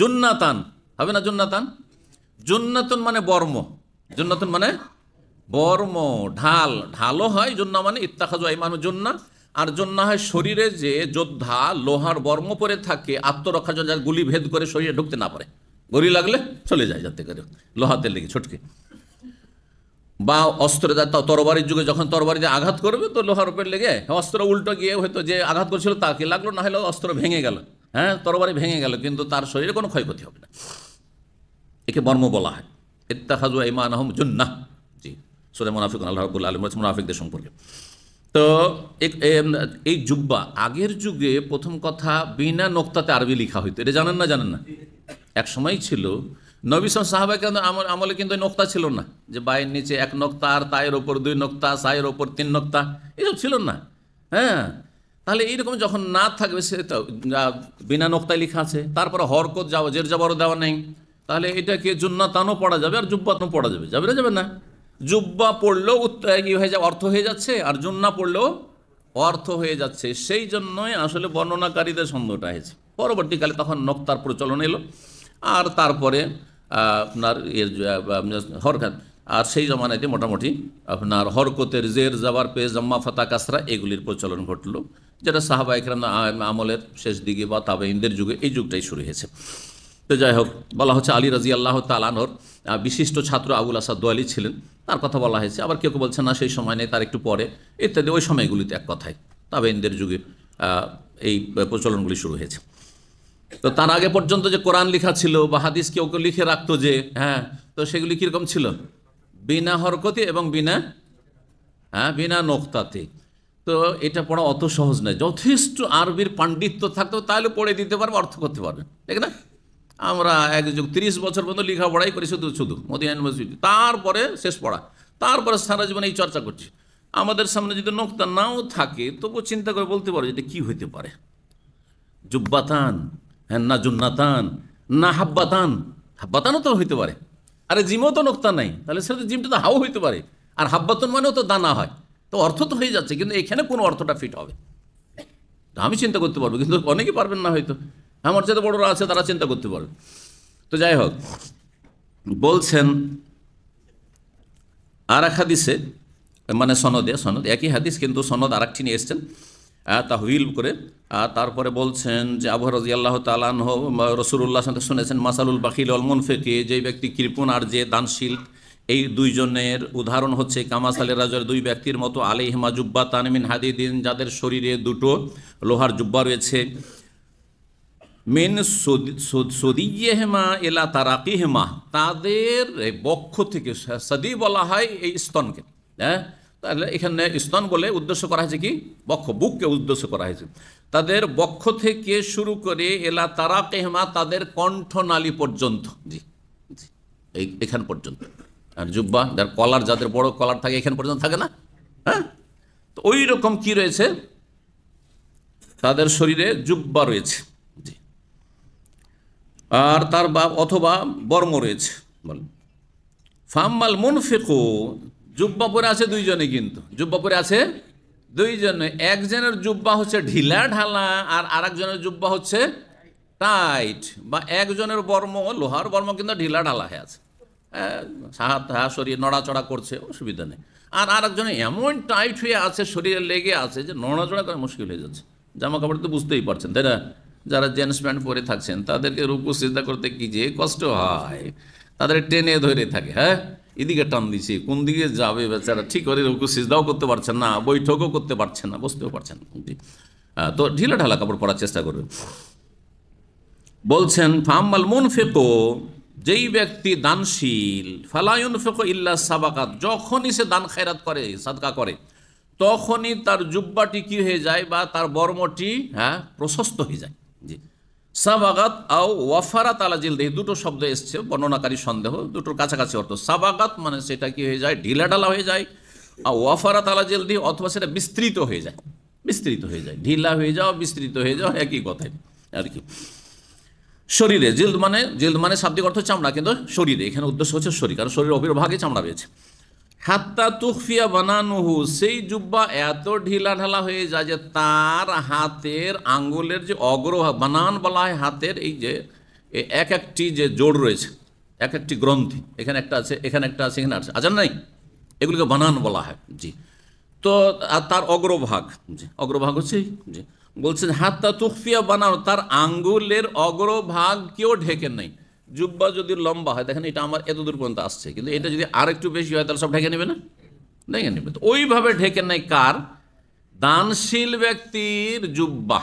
জুন্নাতান হবে না জুন্নাতান জুন্নাতুন মানে বর্ম জুন্নাতন মানে বর্ম ঢাল ঢালও হয় জুন্না মানে ইত্তাখাজ ইমানু জুন্না আর জন্না হয় শরীরে যে যোদ্ধা লোহার বর্ম পরে থাকে আত্মরক্ষার জন্য গুলি ভেদ করে শরীরে ঢুকতে না পারে গুলি লাগলে চলে যায় যাতে করে লোহাতে লেগে ছোটকে বা অস্ত্র তরবারির যুগে যখন তরবারি যে আঘাত করবে তো লোহার উপর লেগে অস্ত্র উল্টো গিয়ে হয়তো যে আঘাত করছিল তাকে লাগলো না হলে অস্ত্র ভেঙে গেল হ্যাঁ তরবারি ভেঙে গেল কিন্তু তার শরীরে কোনো ক্ষয়ক্ষতি হবে না একে বর্ম বলা হয় ইত্তাহাজু ইমান আহম জুন্না জি সোরে মুনাফিক আল্লাহ আলম মুনাফিকদের সম্পর্কে তো এই জুব্বা আগের যুগে প্রথম কথা বিনা নোক্তাতে আরবি লিখা হইতো এটা জানেন না জানেন না এক সময় ছিল নবীসম সাহাবা কেন আমলে কিন্তু নোক্তা ছিল না যে বাইয়ের নিচে এক নোক্তা আর তায়ের ওপর দুই নোক্তা সায়ের ওপর তিন নোক্তা এসব ছিল না হ্যাঁ তাহলে এইরকম যখন না থাকবে সে বিনা নোক্তায় লেখা আছে তারপরে হরকত যাওয়া জের যাবারও দেওয়া নেই তাহলে এটাকে জুন্নাতানও পড়া যাবে আর জুব্বাতনও পড়া যাবে যাবে না যাবে না জুব্বা পড়লেও ই হয়ে যাবে অর্থ হয়ে যাচ্ছে আর জুন্না পড়লেও অর্থ হয়ে যাচ্ছে সেই জন্যই আসলে বর্ণনাকারীদের সন্দেহটা হয়েছে পরবর্তীকালে তখন নক্তার প্রচলন এলো আর তারপরে আপনার এর হরকাত আর সেই জমানাতে মোটামুটি আপনার হরকতের জের জাবার পেয়ে জম্মা ফতা কাসরা এগুলির প্রচলন ঘটলো যেটা সাহাবা একরাম আমলের শেষ দিকে বা ইন্দের যুগে এই যুগটাই শুরু হয়েছে তো যাই হোক বলা হচ্ছে আলী রাজি আল্লাহ তালানোর বিশিষ্ট ছাত্র আবুল আসাদ দোয়ালি ছিলেন তার কথা বলা হয়েছে আবার কেউ কেউ বলছে না সেই সময় নেই তার একটু পরে ইত্যাদি ওই সময়গুলিতে এক কথায় ইন্দের যুগে এই প্রচলনগুলি শুরু হয়েছে তো তার আগে পর্যন্ত যে কোরআন লেখা ছিল বা হাদিস কেউ কেউ লিখে রাখতো যে হ্যাঁ তো সেগুলি কীরকম ছিল বিনা হরকতি এবং বিনা হ্যাঁ বিনা নোক্তাতে তো এটা পড়া অত সহজ নয় যথেষ্ট আরবির পাণ্ডিত্য থাকতো তাহলে পড়ে দিতে পারবে অর্থ করতে পারবে ঠিক না আমরা এক যুগ তিরিশ বছর পর্যন্ত লেখাপড়াই করি শুধু শুধু মোদী ইউনিভার্সিটি তারপরে শেষ পড়া তারপরে সারা জীবন এই চর্চা করছি আমাদের সামনে যদি নোক্তা নাও থাকে তবু চিন্তা করে বলতে পারো যেটা কী হইতে পারে জুব্বাতান হ্যাঁ না জুন্নাতান না হাব্বাতান হাব্বাতানও তো হইতে পারে আরে জিমও তো নোক্তা নাই তাহলে সেটা জিমটা তো হাও হইতে পারে আর হাব্বাতন মানেও তো দানা হয় তো অর্থ তো হয়ে যাচ্ছে কিন্তু এখানে কোনো অর্থটা ফিট হবে আমি চিন্তা করতে পারবো কিন্তু অনেকে পারবেন না হয়তো আমার যাতে বড়রা আছে তারা চিন্তা করতে পারবে তো যাই হোক বলছেন আর এক হাদিসে মানে সনদে সনদ একই হাদিস কিন্তু সনদ আর একটি নিয়ে এসছেন হুইল করে আর তারপরে বলছেন যে আবু রাজি আল্লাহ তালান রসুল্লাহ শুনেছেন মাসালুল বাকিল অলমন ফেকে যে ব্যক্তি কৃপণ আর যে দানশীল এই দুইজনের উদাহরণ হচ্ছে কামাস আলী রাজার দুই ব্যক্তির মতো আলী হিমা জুব্বা তানমিন হাদিদিন যাদের শরীরে দুটো লোহার জুব্বা রয়েছে মেন সদিয়েহমা এলা তারাকি হেমা তাদের বক্ষ থেকে সদি বলা হয় এই স্তনকে হ্যাঁ তাহলে এখানে স্তন বলে উদ্দেশ্য করা হয়েছে কি বক্ষ বুককে উদ্দেশ্য করা হয়েছে তাদের বক্ষ থেকে শুরু করে এলা তারা কেহমা তাদের কণ্ঠনালী পর্যন্ত জি এখান পর্যন্ত আর জুব্বা যার কলার যাদের বড় কলার থাকে এখান পর্যন্ত থাকে না হ্যাঁ তো ওই রকম কি রয়েছে তাদের শরীরে জুব্বা রয়েছে আর তার বা অথবা বর্ম রয়েছে বলেন ফাম্মাল ফেকো জুব্বা পরে আছে দুইজনে কিন্তু জুব্বা পরে আছে দুইজনে একজনের জুব্বা হচ্ছে ঢিলা ঢালা আর আরেকজনের জুব্বা হচ্ছে টাইট বা একজনের বর্ম লোহার বর্ম কিন্তু ঢিলা ঢালা হয়ে আছে হাত হ্যাঁ, হা হ্যাঁ, শরীর নড়াচড়া করছে অসুবিধা নেই আর আরেকজনে এমন টাইট হয়ে আছে শরীরে লেগে আছে যে নড়াচড়া করা মুশকিল হয়ে যাচ্ছে জামা কাপড় তো বুঝতেই পারছেন তাই না যারা জেন্টস প্যান্ট পরে থাকছেন তাদেরকে রুকু চিন্তা করতে কি যে কষ্ট হয় তাদের টেনে ধরে থাকে হ্যাঁ এদিকে টান দিছে কোন দিকে যাবে বেচারা ঠিক করে রুকু সিজদাও করতে পারছেন না বৈঠকও করতে পারছেন না বসতেও পারছেন হ্যাঁ, তো ঢিলা ঢালা কাপড় পরার চেষ্টা করবে বলছেন ফাম্মাল মন ফেকো যেই ব্যক্তি দানশীল ফালায়ুন ফেক ইল্লা সাবাকাত যখনই সে দান খায়রাত করে সাদকা করে তখনই তার জুব্বাটি কী হয়ে যায় বা তার বর্মটি হ্যাঁ প্রশস্ত হয়ে যায় জি সাবাগাত আও ওয়াফারাত আলা জিল দেহ দুটো শব্দ এসছে বর্ণনাকারী সন্দেহ দুটোর কাছাকাছি অর্থ সাবাগাত মানে সেটা কি হয়ে যায় ঢিলাঢালা হয়ে যায় আর ওয়াফারাত আলা জিল দেহ অথবা সেটা বিস্তৃত হয়ে যায় বিস্তৃত হয়ে যায় ঢিলা হয়ে যাও বিস্তৃত হয়ে যাও একই কথাই আর কি শরীরে জিল্দ মানে জিল্দ মানে শাব্দিক অর্থ চামড়া কিন্তু শরীরে এখানে উদ্দেশ্য হচ্ছে শরীর কারণ শরীরের অবির্ভাগে চামড়া রয়েছে হাত্তা তুফিয়া বানানুহু সেই জুব্বা এত ঢিলা ঢালা হয়ে যায় যে তার হাতের আঙ্গুলের যে অগ্রভাগ বানান বলা হয় হাতের এই যে এক একটি যে জোড় রয়েছে এক একটি গ্রন্থি এখানে একটা আছে এখানে একটা আছে এখানে আছে আজান নাই এগুলিকে বানান বলা হয় জি তো তার অগ্রভাগ জি অগ্রভাগ হচ্ছে জি বলছেন হাত্তা তুফিয়া বানানো তার আঙ্গুলের কেউ ঢেকে নেই জুব্বা যদি লম্বা হয় দেখেন এটা আমার এত দূর পর্যন্ত আসছে কিন্তু এটা যদি আর একটু বেশি হয় তাহলে সব ঢেকে নেবে না ঢেকে নেবে তো ওইভাবে ঢেকে নেয় কার দানশীল ব্যক্তির জুব্বা